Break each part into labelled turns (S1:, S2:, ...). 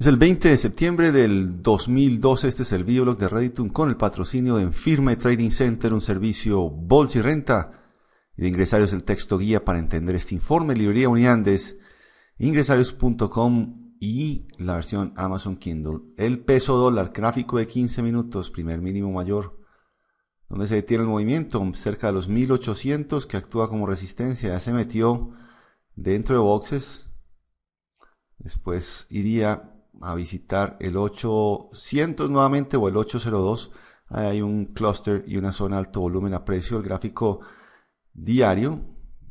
S1: Es el 20 de septiembre del 2012, este es el videoblog de Redditum con el patrocinio de Enfirme Trading Center, un servicio bolsa y renta. Y de Ingresarios el texto guía para entender este informe, librería Uniandes, ingresarios.com y la versión Amazon Kindle. El peso dólar, gráfico de 15 minutos, primer mínimo mayor, donde se detiene el movimiento, cerca de los 1800 que actúa como resistencia, ya se metió dentro de boxes. Después iría a visitar el 800 nuevamente o el 802. hay un cluster y una zona alto volumen a precio. El gráfico diario,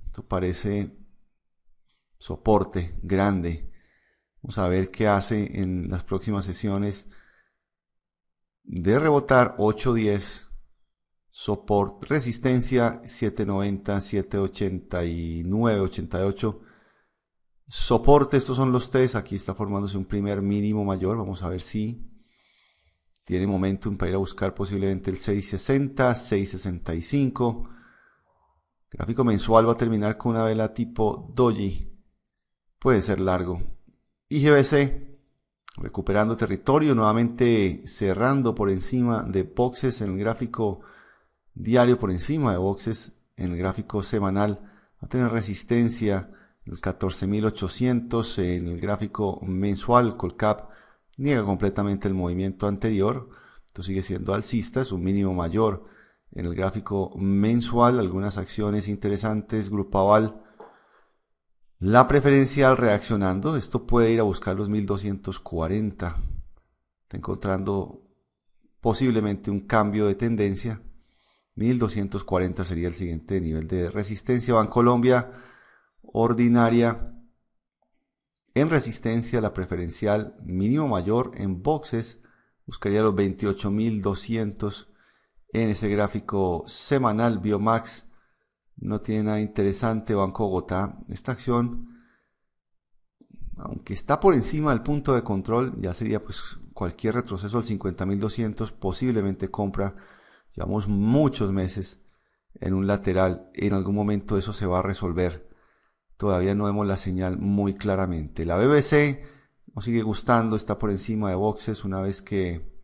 S1: esto parece soporte grande. Vamos a ver qué hace en las próximas sesiones de rebotar 810 Soport, resistencia 790 789 88 Soporte, estos son los test. Aquí está formándose un primer mínimo mayor. Vamos a ver si tiene momentum para ir a buscar posiblemente el 660, 665. gráfico mensual va a terminar con una vela tipo doji. Puede ser largo. IGBC recuperando territorio, nuevamente cerrando por encima de boxes en el gráfico diario, por encima de boxes en el gráfico semanal. Va a tener resistencia el 14.800 en el gráfico mensual. Colcap niega completamente el movimiento anterior, esto sigue siendo alcista, es un mínimo mayor en el gráfico mensual. Algunas acciones interesantes, Grupo Aval, la preferencial reaccionando, esto puede ir a buscar los 1240, está encontrando posiblemente un cambio de tendencia. 1240 sería el siguiente nivel de resistencia. Bancolombia Colombia ordinaria en resistencia, la preferencial mínimo mayor en boxes buscaría los 28.200 en ese gráfico semanal Biomax. No tiene nada interesante Banco Bogotá. Esta acción, aunque está por encima del punto de control, ya sería pues cualquier retroceso al 50.200, posiblemente compra. Llevamos muchos meses en un lateral. En algún momento eso se va a resolver todavía no vemos la señal muy claramente. La BBC nos sigue gustando, está por encima de boxes una vez que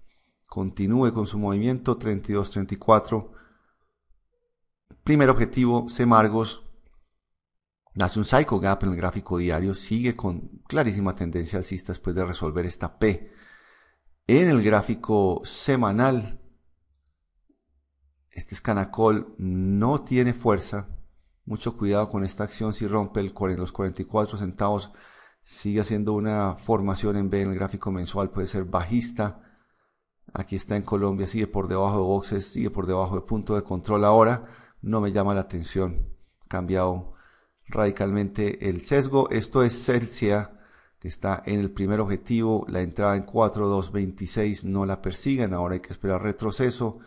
S1: continúe con su movimiento 32-34. Primer objetivo, Semargos. Nace un psycho gap en el gráfico diario, sigue con clarísima tendencia alcista después de resolver esta P. En el gráfico semanal, este scanacol no tiene fuerza, mucho cuidado con esta acción si rompe el, los 44 centavos. Sigue haciendo una formación en B en el gráfico mensual, puede ser bajista. Aquí está en Colombia, sigue por debajo de boxes, sigue por debajo de punto de control ahora. No me llama la atención. Cambiado radicalmente el sesgo. Esto es Celsia, que está en el primer objetivo. La entrada en 4.226 no la persigan. Ahora hay que esperar retroceso.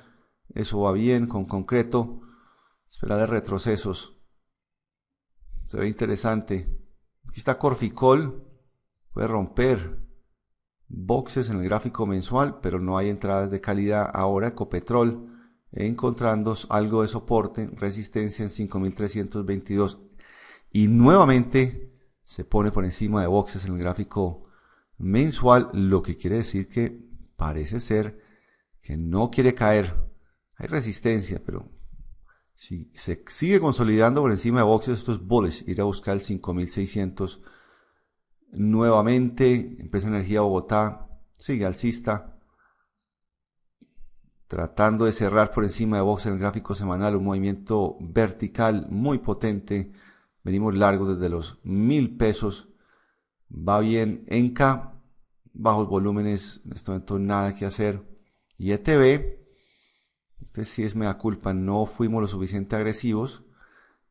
S1: Eso va bien con concreto. Esperar retrocesos. Se ve interesante. Aquí está Corficol. Puede romper boxes en el gráfico mensual, pero no hay entradas de calidad. Ahora Ecopetrol encontrando algo de soporte, resistencia en 5322 y nuevamente se pone por encima de boxes en el gráfico mensual, lo que quiere decir que parece ser que no quiere caer. Hay resistencia, pero si se sigue consolidando por encima de boxes, esto es bullish. Ir a buscar el 5600 nuevamente. Empresa Energía Bogotá sigue alcista. Tratando de cerrar por encima de boxes en el gráfico semanal, un movimiento vertical muy potente. Venimos largo desde los 1000 pesos. Va bien Enca, bajos volúmenes, en este momento nada que hacer. Y ETB, este sí es mea culpa, no fuimos lo suficiente agresivos.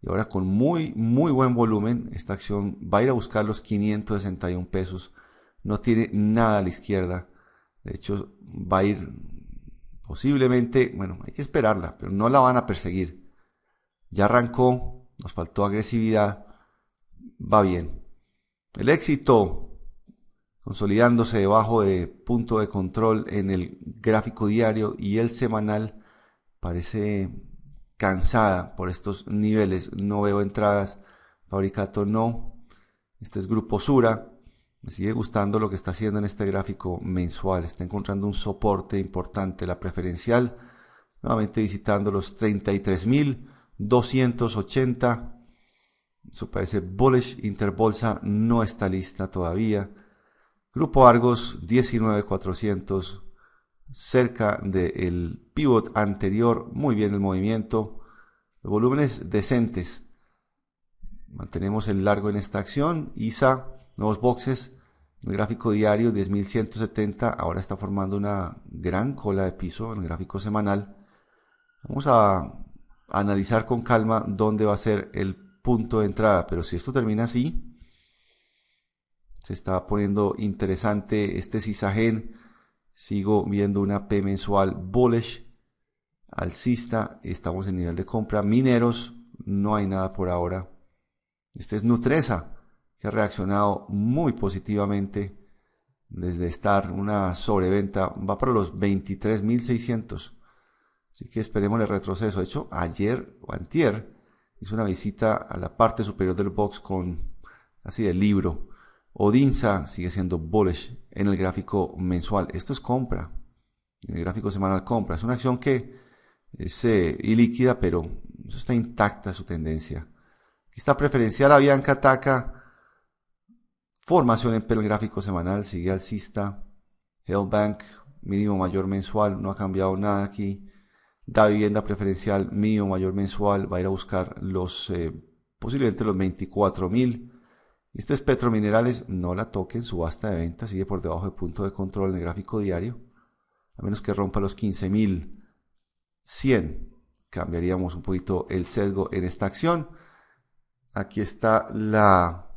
S1: Y ahora con muy, muy buen volumen, esta acción va a ir a buscar los 561 pesos. No tiene nada a la izquierda. De hecho, va a ir posiblemente, bueno, hay que esperarla, pero no la van a perseguir. Ya arrancó, nos faltó agresividad, va bien. El éxito consolidándose debajo de punto de control en el gráfico diario y el semanal parece cansada por estos niveles. No veo entradas. Fabricato no. Este es Grupo Sura. Me sigue gustando lo que está haciendo en este gráfico mensual. Está encontrando un soporte importante. La preferencial, nuevamente visitando los 33.280. Eso parece bullish. Interbolsa no está lista todavía. Grupo Argos 19,400 cerca del pivot anterior, muy bien el movimiento, volúmenes decentes. Mantenemos el largo en esta acción, ISA, nuevos boxes, el gráfico diario 10.170, ahora está formando una gran cola de piso en el gráfico semanal. Vamos a analizar con calma dónde va a ser el punto de entrada, pero si esto termina así, se está poniendo interesante este sisagen Sigo viendo una P mensual bullish, alcista, estamos en nivel de compra. Mineros, no hay nada por ahora. Este es Nutresa, que ha reaccionado muy positivamente desde estar una sobreventa, va para los 23.600. Así que esperemos el retroceso. De hecho, ayer o antier hizo una visita a la parte superior del box con así de libro Odinza sigue siendo bullish en el gráfico mensual. Esto es compra. En el gráfico semanal compra. Es una acción que es eh, ilíquida, pero está intacta su tendencia. Aquí está preferencial. Avianca ataca. Formación en el gráfico semanal. Sigue alcista. Hellbank, mínimo mayor mensual. No ha cambiado nada aquí. Da vivienda preferencial, mínimo mayor mensual. Va a ir a buscar los, eh, posiblemente los 24 mil. Este petro minerales no la toquen, subasta de venta sigue por debajo del punto de control en el gráfico diario, a menos que rompa los 15.100. Cambiaríamos un poquito el sesgo en esta acción. Aquí está la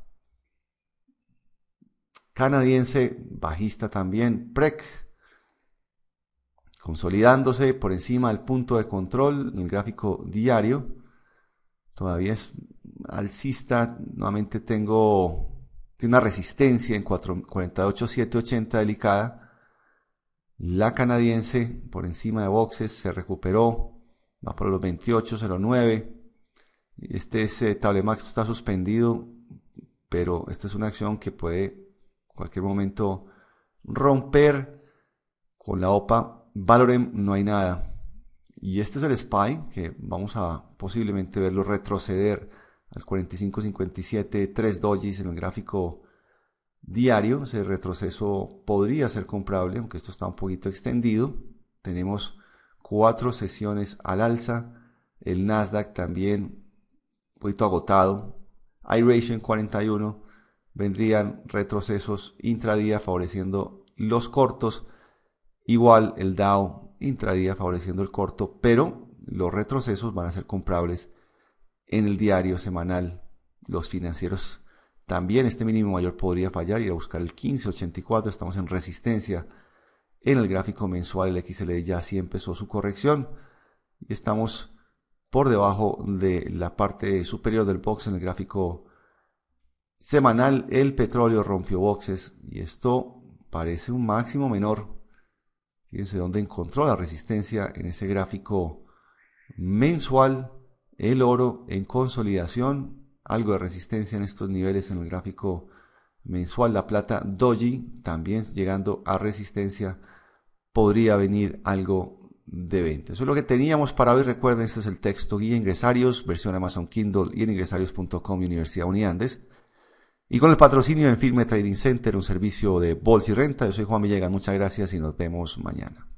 S1: canadiense, bajista también, PREC, consolidándose por encima del punto de control en el gráfico diario. Todavía es alcista, nuevamente tengo una resistencia en 48,780 delicada. La canadiense por encima de boxes se recuperó, va por los 28,09. Este es, table max, está suspendido, pero esta es una acción que puede en cualquier momento romper. Con la OPA Valorem no hay nada. Y este es el SPY que vamos a posiblemente verlo retroceder al 45.57, 3 dojis en el gráfico diario. Ese retroceso podría ser comprable, aunque esto está un poquito extendido. Tenemos cuatro sesiones al alza. El Nasdaq también un poquito agotado. Iration 41. Vendrían retrocesos intradía favoreciendo los cortos. Igual el Dow intradía favoreciendo el corto, pero los retrocesos van a ser comprables en el diario semanal. Los financieros también, este mínimo mayor podría fallar, ir a buscar el 1584, estamos en resistencia. En el gráfico mensual el xl ya sí empezó su corrección y estamos por debajo de la parte superior del box en el gráfico semanal. El petróleo rompió boxes y esto parece un máximo menor. Fíjense dónde encontró la resistencia en ese gráfico mensual el oro en consolidación, algo de resistencia en estos niveles en el gráfico mensual. La plata doji también llegando a resistencia, podría venir algo de venta. Eso es lo que teníamos para hoy. Recuerden, este es el texto guía ingresarios, versión Amazon Kindle y en ingresarios.com Universidad Uniandes. Y con el patrocinio en Firme Trading Center, un servicio de bolsa y renta. Yo soy Juan Villegas, muchas gracias y nos vemos mañana.